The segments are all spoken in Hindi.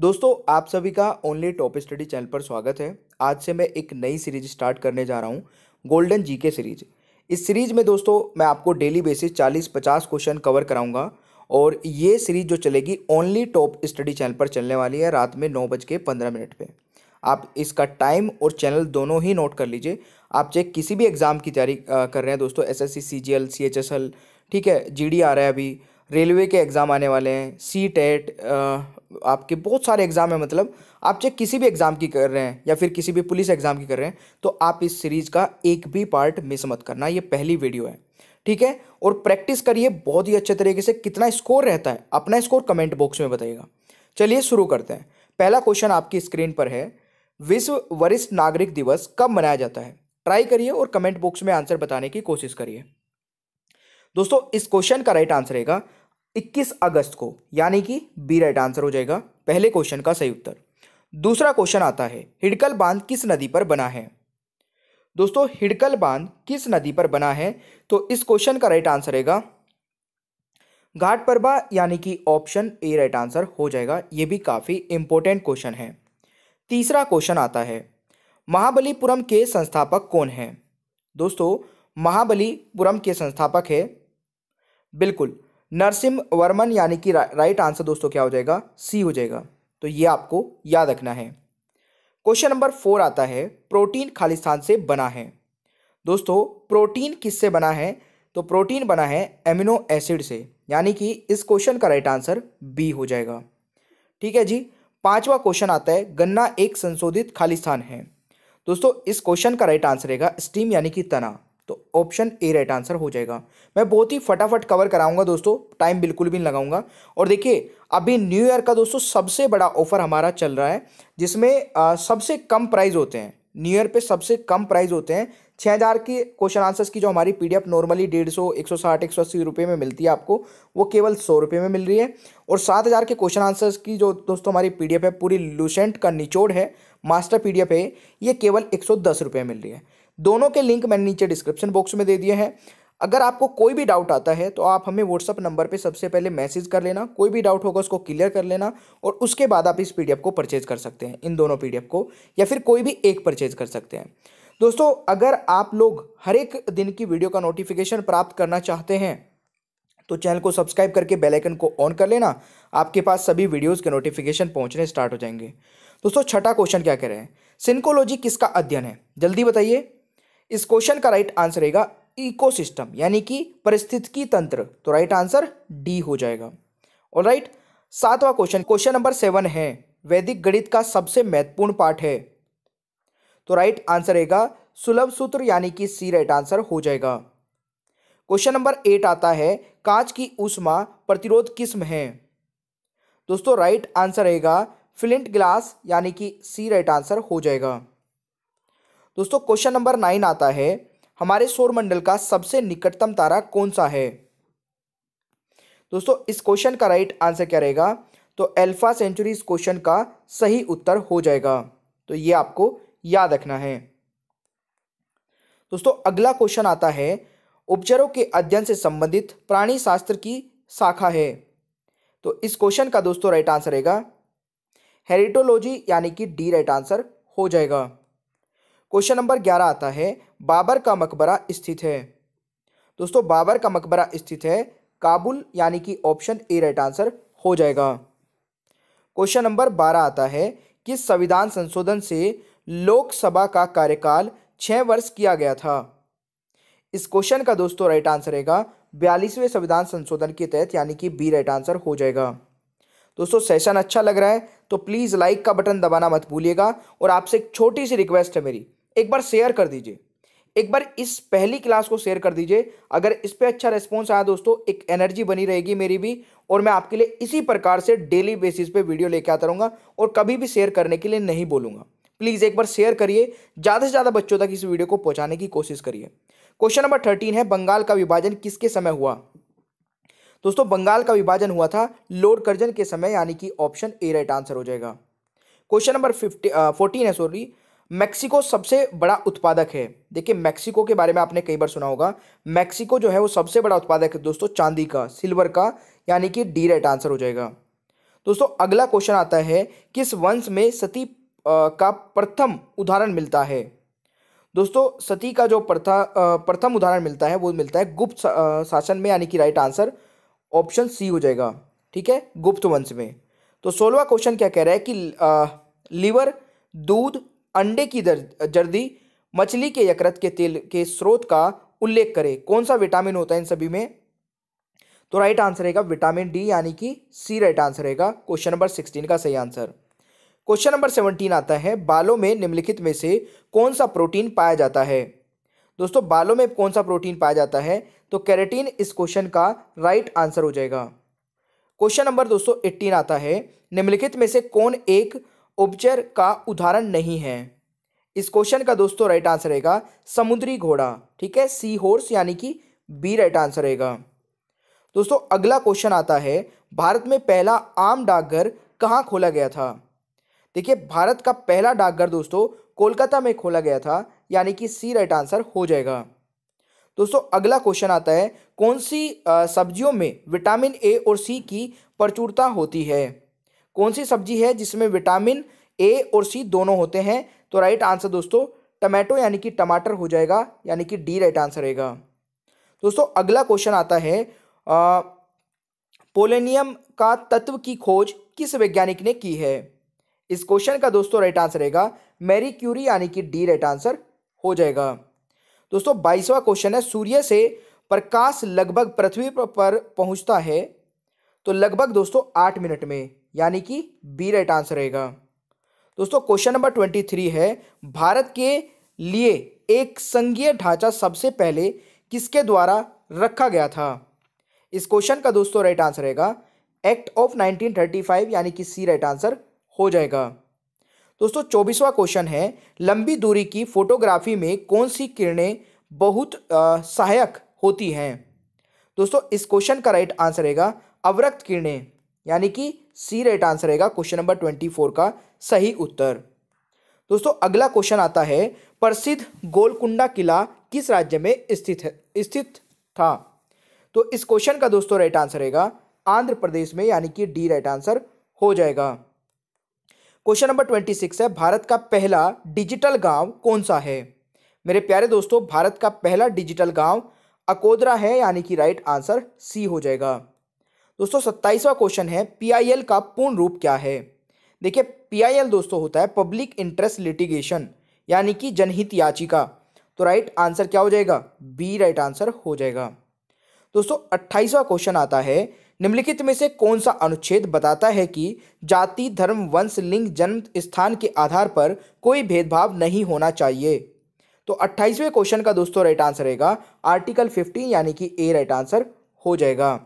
दोस्तों आप सभी का ओनली टॉप स्टडी चैनल पर स्वागत है आज से मैं एक नई सीरीज स्टार्ट करने जा रहा हूँ गोल्डन जीके सीरीज इस सीरीज में दोस्तों मैं आपको डेली बेसिस 40-50 क्वेश्चन कवर कराऊंगा और ये सीरीज जो चलेगी ओनली टॉप स्टडी चैनल पर चलने वाली है रात में नौ बज के पंद्रह मिनट पर आप इसका टाइम और चैनल दोनों ही नोट कर लीजिए आप चाहे किसी भी एग्ज़ाम की तैयारी कर रहे हैं दोस्तों S S C C G L C H S L ठीक है जी डी आ रहा है अभी रेलवे के एग्ज़ाम आने वाले हैं सी टेट e आपके बहुत सारे एग्ज़ाम हैं मतलब आप चाहे किसी भी एग्ज़ाम की कर रहे हैं या फिर किसी भी पुलिस एग्ज़ाम की कर रहे हैं तो आप इस सीरीज़ का एक भी पार्ट मिस मत करना ये पहली वीडियो है ठीक है और प्रैक्टिस करिए बहुत ही अच्छे तरीके से कितना स्कोर रहता है अपना स्कोर कमेंट बॉक्स में बताइएगा चलिए शुरू करते हैं पहला क्वेश्चन आपकी स्क्रीन पर है विश्व वरिष्ठ नागरिक दिवस कब मनाया जाता है ट्राई करिए और कमेंट बॉक्स में आंसर बताने की कोशिश करिए दोस्तों इस क्वेश्चन का राइट आंसर रहेगा 21 अगस्त को यानी कि बी राइट आंसर हो जाएगा पहले क्वेश्चन का सही उत्तर दूसरा क्वेश्चन आता है हिडकल बांध किस नदी पर बना है दोस्तों हिडकल बांध किस नदी पर बना है तो इस क्वेश्चन का राइट आंसर रहेगा घाट परबा यानी कि ऑप्शन ए राइट आंसर हो जाएगा ये भी काफ़ी इंपॉर्टेंट क्वेश्चन है तीसरा क्वेश्चन आता है महाबलीपुरम के संस्थापक कौन है दोस्तों महाबलीपुरम के संस्थापक है बिल्कुल नरसिम वर्मन यानी कि रा, राइट आंसर दोस्तों क्या हो जाएगा सी हो जाएगा तो ये आपको याद रखना है क्वेश्चन नंबर फोर आता है प्रोटीन खालिस्तान से बना है दोस्तों प्रोटीन किससे बना है तो प्रोटीन बना है एमिनो एसिड से यानी कि इस क्वेश्चन का राइट आंसर बी हो जाएगा ठीक है जी पांचवा क्वेश्चन आता है गन्ना एक संशोधित खालिस्तान है दोस्तों इस क्वेश्चन का राइट आंसर रहेगा स्टीम यानी कि तना ऑप्शन ए राइट आंसर हो जाएगा मैं बहुत ही फटाफट कवर कराऊंगा दोस्तों टाइम बिल्कुल भी नहीं लगाऊंगा और देखिए अभी न्यू ईयर का दोस्तों सबसे बड़ा ऑफर हमारा चल रहा है जिसमें आ, सबसे कम प्राइस होते हैं न्यू ईयर पे सबसे कम प्राइस होते हैं छः हज़ार की क्वेश्चन आंसर्स की जो हमारी पीडीएफ नॉर्मली डेढ़ सौ एक सौ साठ एक सौ अस्सी रुपये में मिलती है आपको वो केवल सौ रुपये में मिल रही है और सात हज़ार के क्वेश्चन आंसर्स की जो दोस्तों हमारी पीडीएफ है पूरी लूसेंट का निचोड़ है मास्टर पीडीएफ है ये केवल एक सौ दस रुपये मिल रही है दोनों के लिंक मैंने नीचे डिस्क्रिप्शन बॉक्स में दे दिए हैं अगर आपको कोई भी डाउट आता है तो आप हमें व्हाट्सअप नंबर पे सबसे पहले मैसेज कर लेना कोई भी डाउट होगा उसको क्लियर कर लेना और उसके बाद आप इस पीडीएफ को परचेज कर सकते हैं इन दोनों पीडीएफ को या फिर कोई भी एक परचेज कर सकते हैं दोस्तों अगर आप लोग हर एक दिन की वीडियो का नोटिफिकेशन प्राप्त करना चाहते हैं तो चैनल को सब्सक्राइब करके बेल आइकन को ऑन कर लेना आपके पास सभी वीडियोस के नोटिफिकेशन पहुंचने स्टार्ट हो जाएंगे दोस्तों छठा क्वेश्चन क्या कह रहे हैं सिंकोलॉजी किसका अध्ययन है जल्दी बताइए इस क्वेश्चन का राइट आंसर रहेगा इकोसिस्टम यानी कि परिस्थितिकी तंत्र तो राइट आंसर डी हो जाएगा और राइट सातवा क्वेश्चन क्वेश्चन नंबर सेवन है वैदिक गणित का सबसे महत्वपूर्ण पार्ट है तो राइट आंसर रहेगा सुलभ सूत्र यानी कि सी राइट आंसर हो जाएगा क्वेश्चन नंबर एट आता है कांच की उष्मा प्रतिरोध किस्म है दोस्तों राइट आंसर रहेगा फ्लिंट ग्लास यानी कि सी राइट आंसर हो जाएगा दोस्तों क्वेश्चन नंबर नाइन आता है हमारे सौरमंडल का सबसे निकटतम तारा कौन सा है दोस्तों इस क्वेश्चन का राइट आंसर क्या रहेगा तो अल्फा सेंचुरी इस क्वेश्चन का सही उत्तर हो जाएगा तो ये आपको याद रखना है दोस्तों अगला क्वेश्चन आता है उपचारों के अध्ययन से संबंधित प्राणी शास्त्र की शाखा है तो इस क्वेश्चन का दोस्तों राइट आंसर रहेगा हेरिटोलॉजी यानी कि डी राइट आंसर हो जाएगा क्वेश्चन नंबर ग्यारह आता है बाबर का मकबरा स्थित है दोस्तों बाबर का मकबरा स्थित है काबुल यानी कि ऑप्शन ए राइट आंसर हो जाएगा क्वेश्चन नंबर बारह आता है किस संविधान संशोधन से लोकसभा का कार्यकाल छः वर्ष किया गया था इस क्वेश्चन का दोस्तों राइट आंसर रहेगा बयालीसवें संविधान संशोधन के तहत यानी कि बी राइट आंसर हो जाएगा दोस्तों सेशन अच्छा लग रहा है तो प्लीज़ लाइक का बटन दबाना मत भूलिएगा और आपसे एक छोटी सी रिक्वेस्ट है मेरी एक बार शेयर कर दीजिए एक बार इस पहली क्लास को शेयर कर दीजिए अगर इस पर अच्छा रिस्पॉन्स आया दोस्तों एक एनर्जी बनी रहेगी मेरी भी और मैं आपके लिए इसी प्रकार से डेली बेसिस पे वीडियो लेके आता रहूँगा और कभी भी शेयर करने के लिए नहीं बोलूँगा प्लीज़ एक बार शेयर करिए ज़्यादा से ज़्यादा बच्चों तक इस वीडियो को पहुँचाने की कोशिश करिए क्वेश्चन नंबर थर्टीन है बंगाल का विभाजन किसके समय हुआ दोस्तों बंगाल का विभाजन हुआ था लोड कर्जन के समय यानी कि ऑप्शन ए राइट आंसर हो जाएगा क्वेश्चन नंबर फिफ्टी फोर्टीन है सॉरी मैक्सिको सबसे बड़ा उत्पादक है देखिए मैक्सिको के बारे में आपने कई बार सुना होगा मैक्सिको जो है वो सबसे बड़ा उत्पादक है दोस्तों चांदी का सिल्वर का यानी कि डी राइट आंसर हो जाएगा दोस्तों अगला क्वेश्चन आता है किस वंश में सती का प्रथम उदाहरण मिलता है दोस्तों सती का जो प्रथा प्रथम उदाहरण मिलता है वो मिलता है गुप्त शासन में यानी कि राइट आंसर ऑप्शन सी हो जाएगा ठीक है गुप्त वंश में तो सोलवा क्वेश्चन क्या कह रहा है कि लीवर दूध अंडे की जर्दी मछली के यकृत के तेल के स्रोत का उल्लेख करें कौन सा विटामिन होता है इन सभी में तो राइट आंसर रहेगा विटामिन डी यानी कि सी राइट आंसर रहेगा क्वेश्चन नंबर सिक्सटीन का सही आंसर क्वेश्चन नंबर सेवनटीन आता है बालों में निम्नलिखित में से कौन सा प्रोटीन पाया जाता है दोस्तों बालों में कौन सा प्रोटीन पाया जाता है तो कैरेटीन इस क्वेश्चन का राइट आंसर हो जाएगा क्वेश्चन नंबर दोस्तों एट्टीन आता है निम्नलिखित में से कौन एक उपचर का उदाहरण नहीं है इस क्वेश्चन का दोस्तों राइट आंसर रहेगा समुद्री घोड़ा ठीक है सी होर्स यानी कि बी राइट आंसर रहेगा दोस्तों अगला क्वेश्चन आता है भारत में पहला आम डाकघर कहाँ खोला गया था देखिए भारत का पहला डाकघर दोस्तों कोलकाता में खोला गया था यानी कि सी राइट आंसर हो जाएगा दोस्तों अगला क्वेश्चन आता है कौन सी सब्जियों में विटामिन ए और सी की प्रचुरता होती है कौन सी सब्जी है जिसमें विटामिन ए और सी दोनों होते हैं तो राइट आंसर दोस्तों टमाटो यानी कि टमाटर हो जाएगा यानी कि डी राइट आंसर रहेगा दोस्तों अगला क्वेश्चन आता है आ, पोलेनियम का तत्व की खोज किस वैज्ञानिक ने की है इस क्वेश्चन का दोस्तों राइट आंसर रहेगा मैरी क्यूरी यानी कि डी राइट आंसर हो जाएगा दोस्तों बाईसवा क्वेश्चन है सूर्य से प्रकाश लगभग पृथ्वी पर पहुंचता है तो लगभग दोस्तों आठ मिनट में यानी कि बी राइट आंसर रहेगा दोस्तों क्वेश्चन नंबर ट्वेंटी थ्री है भारत के लिए एक संघीय ढांचा सबसे पहले किसके द्वारा रखा गया था इस क्वेश्चन का दोस्तों राइट आंसर रहेगा एक्ट ऑफ 1935 यानी कि सी राइट आंसर हो जाएगा दोस्तों चौबीसवा क्वेश्चन है लंबी दूरी की फोटोग्राफी में कौन सी किरणें बहुत आ, सहायक होती हैं दोस्तों इस क्वेश्चन का राइट आंसर रहेगा अवरक्त किरणें यानी कि सी राइट आंसर रहेगा क्वेश्चन नंबर ट्वेंटी फोर का सही उत्तर दोस्तों अगला क्वेश्चन आता है प्रसिद्ध गोलकुंडा किला किस राज्य में स्थित है स्थित था तो इस क्वेश्चन का दोस्तों राइट आंसर रहेगा आंध्र प्रदेश में यानी कि डी राइट आंसर हो जाएगा क्वेश्चन नंबर ट्वेंटी सिक्स है भारत का पहला डिजिटल गांव कौन सा है मेरे प्यारे दोस्तों भारत का पहला डिजिटल गांव अकोदरा है यानी कि राइट आंसर सी हो जाएगा दोस्तों सत्ताईसवा क्वेश्चन है पीआईएल का पूर्ण रूप क्या है देखिए पीआईएल दोस्तों होता है पब्लिक इंटरेस्ट लिटिगेशन यानी कि जनहित याचिका तो राइट आंसर क्या हो जाएगा बी राइट आंसर हो जाएगा दोस्तों अट्ठाईसवा क्वेश्चन आता है निम्नलिखित में से कौन सा अनुच्छेद बताता है कि जाति धर्म वंश लिंग जन्म स्थान के आधार पर कोई भेदभाव नहीं होना चाहिए तो अट्ठाईसवें क्वेश्चन का दोस्तों राइट आंसर रहेगा आर्टिकल फिफ्टीन यानी कि ए राइट आंसर हो जाएगा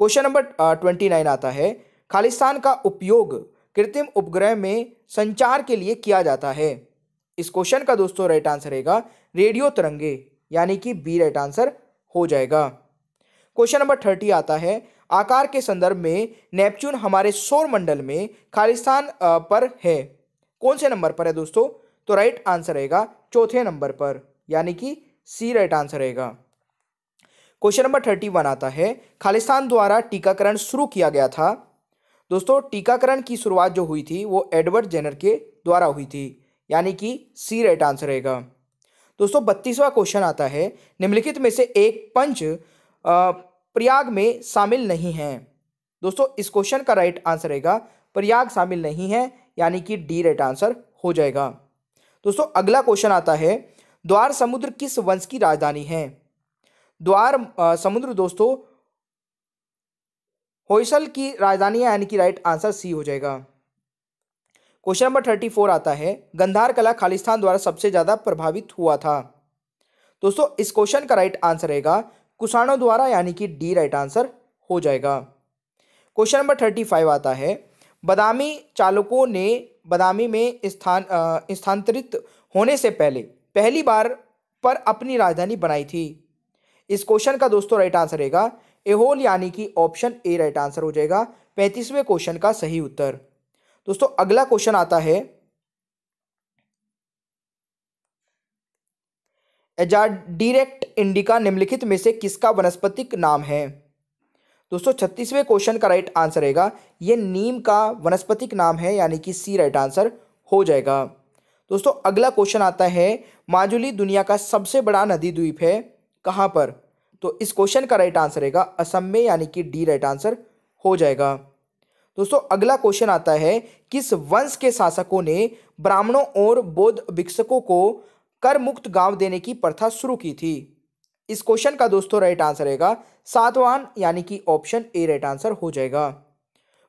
क्वेश्चन नंबर ट्वेंटी नाइन आता है खालिस्तान का उपयोग कृत्रिम उपग्रह में संचार के लिए किया जाता है इस क्वेश्चन का दोस्तों राइट आंसर रहेगा रेडियो तरंगे यानी कि बी राइट आंसर हो जाएगा क्वेश्चन नंबर थर्टी आता है आकार के संदर्भ में नेपच्यून हमारे सौर मंडल में खालिस्तान पर है कौन से नंबर पर है दोस्तों तो राइट आंसर रहेगा चौथे नंबर पर यानी कि सी राइट आंसर रहेगा क्वेश्चन नंबर थर्टी वन आता है खालिस्तान द्वारा टीकाकरण शुरू किया गया था दोस्तों टीकाकरण की शुरुआत जो हुई थी वो एडवर्ड जेनर के द्वारा हुई थी यानी कि सी राइट आंसर रहेगा दोस्तों बत्तीसवा क्वेश्चन आता है निम्नलिखित में से एक पंच प्रयाग में शामिल नहीं है दोस्तों इस क्वेश्चन का राइट आंसर रहेगा प्रयाग शामिल नहीं है यानी कि डी राइट आंसर हो जाएगा दोस्तों अगला क्वेश्चन आता है द्वार समुद्र किस वंश की राजधानी है द्वार समुद्र दोस्तों होसल की राजधानी यानी कि राइट आंसर सी हो जाएगा क्वेश्चन नंबर थर्टी फोर आता है गंधार कला खालिस्तान द्वारा सबसे ज़्यादा प्रभावित हुआ था दोस्तों इस क्वेश्चन का राइट आंसर रहेगा कुसाणों द्वारा यानी कि डी राइट आंसर हो जाएगा क्वेश्चन नंबर थर्टी फाइव आता है बदामी चालकों ने बदामी में स्थान स्थानांतरित होने से पहले पहली बार पर अपनी राजधानी बनाई थी इस क्वेश्चन का दोस्तों राइट आंसर रहेगा एहोल यानी कि ऑप्शन ए राइट आंसर हो जाएगा पैंतीसवें क्वेश्चन का सही उत्तर दोस्तों अगला क्वेश्चन आता है डिरेक्ट इंडिका निम्नलिखित में से किसका वनस्पतिक नाम है दोस्तों छत्तीसवें क्वेश्चन का राइट आंसर रहेगा ये नीम का वनस्पतिक नाम है यानी कि सी राइट आंसर हो जाएगा दोस्तों अगला क्वेश्चन आता है माजुली दुनिया का सबसे बड़ा नदी द्वीप है कहाँ पर तो इस क्वेश्चन का राइट आंसर रहेगा असम में यानी कि डी राइट आंसर हो जाएगा दोस्तों अगला क्वेश्चन आता है किस वंश के शासकों ने ब्राह्मणों और बौद्ध भिक्षकों को कर मुक्त गांव देने की प्रथा शुरू की थी इस क्वेश्चन का दोस्तों राइट आंसर रहेगा सातवान यानी कि ऑप्शन ए राइट आंसर हो जाएगा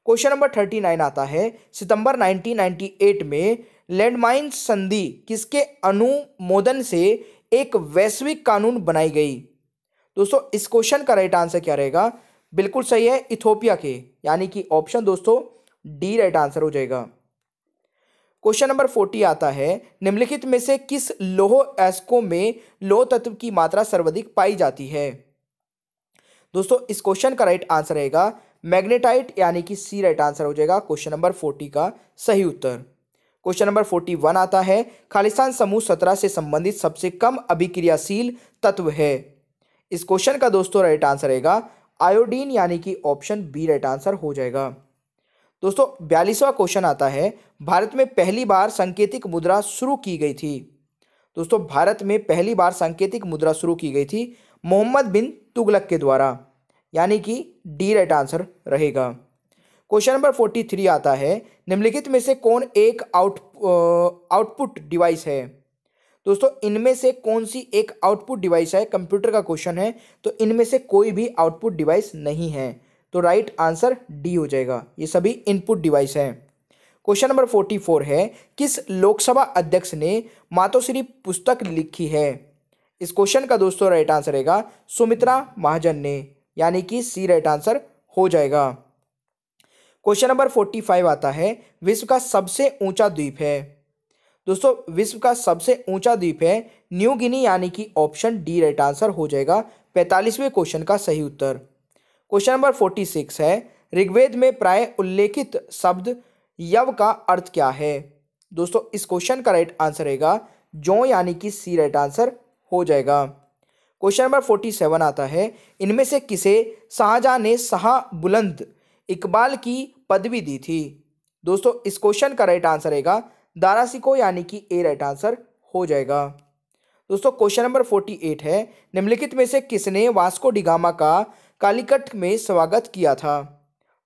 क्वेश्चन नंबर थर्टी नाइन आता है सितंबर 1998 में लैंडमाइन संधि किसके अनुमोदन से एक वैश्विक कानून बनाई गई दोस्तों इस क्वेश्चन का राइट आंसर क्या रहेगा बिल्कुल सही है इथोपिया के यानी कि ऑप्शन दोस्तों डी राइट आंसर हो जाएगा क्वेश्चन नंबर फोर्टी आता है निम्नलिखित में से किस लोह एस्को में लोह तत्व की मात्रा सर्वाधिक पाई जाती है दोस्तों इस क्वेश्चन का राइट आंसर रहेगा मैग्नेटाइट यानी कि सी राइट आंसर हो जाएगा क्वेश्चन नंबर फोर्टी का सही उत्तर क्वेश्चन नंबर फोर्टी वन आता है खालिस्तान समूह सत्रह से संबंधित सबसे कम अभिक्रियाशील तत्व है इस क्वेश्चन का दोस्तों राइट आंसर रहेगा आयोडीन यानी कि ऑप्शन बी राइट आंसर हो जाएगा दोस्तों बयालीसवा क्वेश्चन आता है भारत में पहली बार सांकेतिक मुद्रा शुरू की गई थी दोस्तों भारत में पहली बार सांकेतिक मुद्रा शुरू की गई थी मोहम्मद बिन तुगलक के द्वारा यानी कि डी राइट आंसर रहेगा क्वेश्चन नंबर फोर्टी थ्री आता है निम्नलिखित में से कौन एक आउट आउटपुट डिवाइस है दोस्तों इनमें से कौन सी एक आउटपुट डिवाइस है कंप्यूटर का क्वेश्चन है तो इनमें से कोई भी आउटपुट डिवाइस नहीं है तो राइट आंसर डी हो जाएगा ये सभी इनपुट डिवाइस हैं क्वेश्चन नंबर फोर्टी फोर है किस लोकसभा अध्यक्ष ने मातोश्री पुस्तक लिखी है इस क्वेश्चन का दोस्तों राइट आंसर रहेगा सुमित्रा महाजन ने यानी कि सी राइट आंसर हो जाएगा क्वेश्चन नंबर फोर्टी फाइव आता है विश्व का सबसे ऊंचा द्वीप है दोस्तों विश्व का सबसे ऊंचा द्वीप है न्यू गिनी यानी कि ऑप्शन डी राइट आंसर हो जाएगा पैंतालीसवें क्वेश्चन का सही उत्तर क्वेश्चन नंबर फोर्टी सिक्स है ऋग्वेद में प्राय उल्लेखित शब्द यव का अर्थ क्या है दोस्तों इस क्वेश्चन का राइट आंसर रहेगा जो यानी कि सी राइट आंसर हो जाएगा क्वेश्चन नंबर फोर्टी सेवन आता है इनमें से किसे शाहजहाँ ने शाह बुलंद इकबाल की पदवी दी थी दोस्तों इस क्वेश्चन का राइट आंसर रहेगा दारासी को यानी कि ए राइट आंसर हो जाएगा दोस्तों क्वेश्चन नंबर फोर्टी एट है निम्नलिखित में से किसने वास्को डिगामा का कालीकट में स्वागत किया था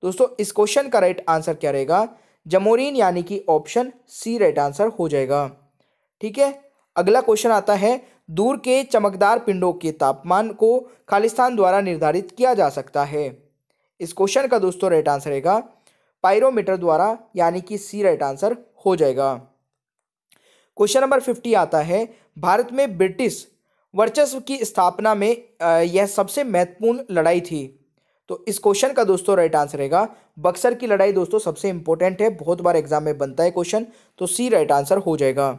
दोस्तों इस क्वेश्चन का राइट आंसर क्या रहेगा जमोरीन यानी कि ऑप्शन सी राइट आंसर हो जाएगा ठीक है अगला क्वेश्चन आता है दूर के चमकदार पिंडों के तापमान को खालिस्तान द्वारा निर्धारित किया जा सकता है इस क्वेश्चन का दोस्तों राइट आंसर रहेगा पायरोमीटर द्वारा यानी कि सी राइट आंसर हो जाएगा क्वेश्चन नंबर फिफ्टी आता है भारत में ब्रिटिश वर्चस्व की स्थापना में यह सबसे महत्वपूर्ण लड़ाई थी तो इस क्वेश्चन का दोस्तों राइट आंसर रहेगा बक्सर की लड़ाई दोस्तों सबसे इंपॉर्टेंट है बहुत बार एग्जाम में बनता है क्वेश्चन तो सी राइट आंसर हो जाएगा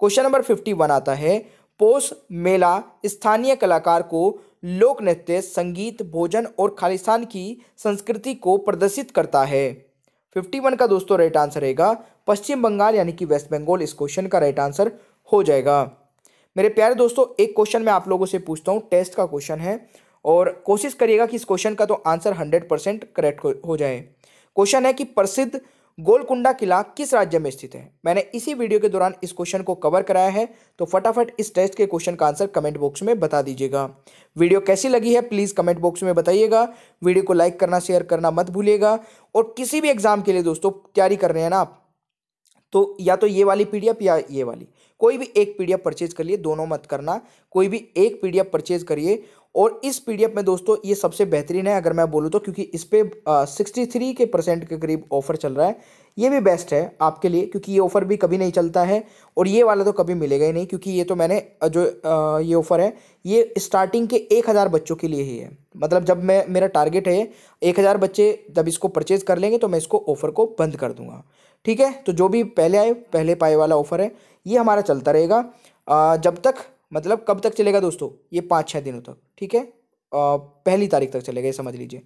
क्वेश्चन नंबर फिफ्टी वन आता है पोस मेला स्थानीय कलाकार को लोक नृत्य संगीत भोजन और खालिस्तान की संस्कृति को प्रदर्शित करता है फिफ्टी वन का दोस्तों राइट आंसर रहेगा पश्चिम बंगाल यानी कि वेस्ट बंगाल इस क्वेश्चन का राइट आंसर हो जाएगा मेरे प्यारे दोस्तों एक क्वेश्चन मैं आप लोगों से पूछता हूँ टेस्ट का क्वेश्चन है और कोशिश करिएगा कि इस क्वेश्चन का तो आंसर हंड्रेड परसेंट करेक्ट हो जाए क्वेश्चन है कि प्रसिद्ध गोलकुंडा किला किस राज्य में स्थित है मैंने इसी वीडियो के दौरान इस क्वेश्चन को कवर कराया है तो फटाफट इस टेस्ट के क्वेश्चन का आंसर कमेंट बॉक्स में बता दीजिएगा वीडियो कैसी लगी है प्लीज़ कमेंट बॉक्स में बताइएगा वीडियो को लाइक करना शेयर करना मत भूलिएगा और किसी भी एग्जाम के लिए दोस्तों तैयारी कर रहे हैं ना आप तो या तो ये वाली पी या ये वाली कोई भी एक पीडीएफ परचेज करिए दोनों मत करना कोई भी एक पीडीएफ परचेज करिए और इस पीडीएफ में दोस्तों ये सबसे बेहतरीन है अगर मैं बोलूँ तो क्योंकि इस पर सिक्सटी थ्री के परसेंट के करीब ऑफर चल रहा है ये भी बेस्ट है आपके लिए क्योंकि ये ऑफ़र भी कभी नहीं चलता है और ये वाला तो कभी मिलेगा ही नहीं क्योंकि ये तो मैंने जो आ, ये ऑफ़र है ये स्टार्टिंग के एक हज़ार बच्चों के लिए ही है मतलब जब मैं मेरा टारगेट है एक हज़ार बच्चे जब इसको परचेज़ कर लेंगे तो मैं इसको ऑफ़र को बंद कर दूँगा ठीक है तो जो भी पहले आए पहले पाए वाला ऑफ़र है ये हमारा चलता रहेगा जब तक मतलब कब तक चलेगा दोस्तों ये पाँच छः दिनों तक ठीक है पहली तारीख तक चलेगा ये समझ लीजिए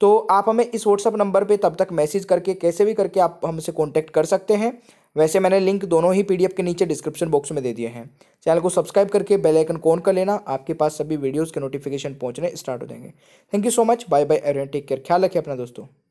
तो आप हमें इस व्हाट्सअप नंबर पे तब तक मैसेज करके कैसे भी करके आप हमसे कांटेक्ट कर सकते हैं वैसे मैंने लिंक दोनों ही पीडीएफ के नीचे डिस्क्रिप्शन बॉक्स में दे दिए हैं चैनल को सब्सक्राइब करके बेल आइकन कौन कर लेना आपके पास सभी वीडियोस के नोटिफिकेशन पहुंचने स्टार्ट हो जाएंगे thank you so much bye bye everyone take care ख्याल रखें अपना दोस्तों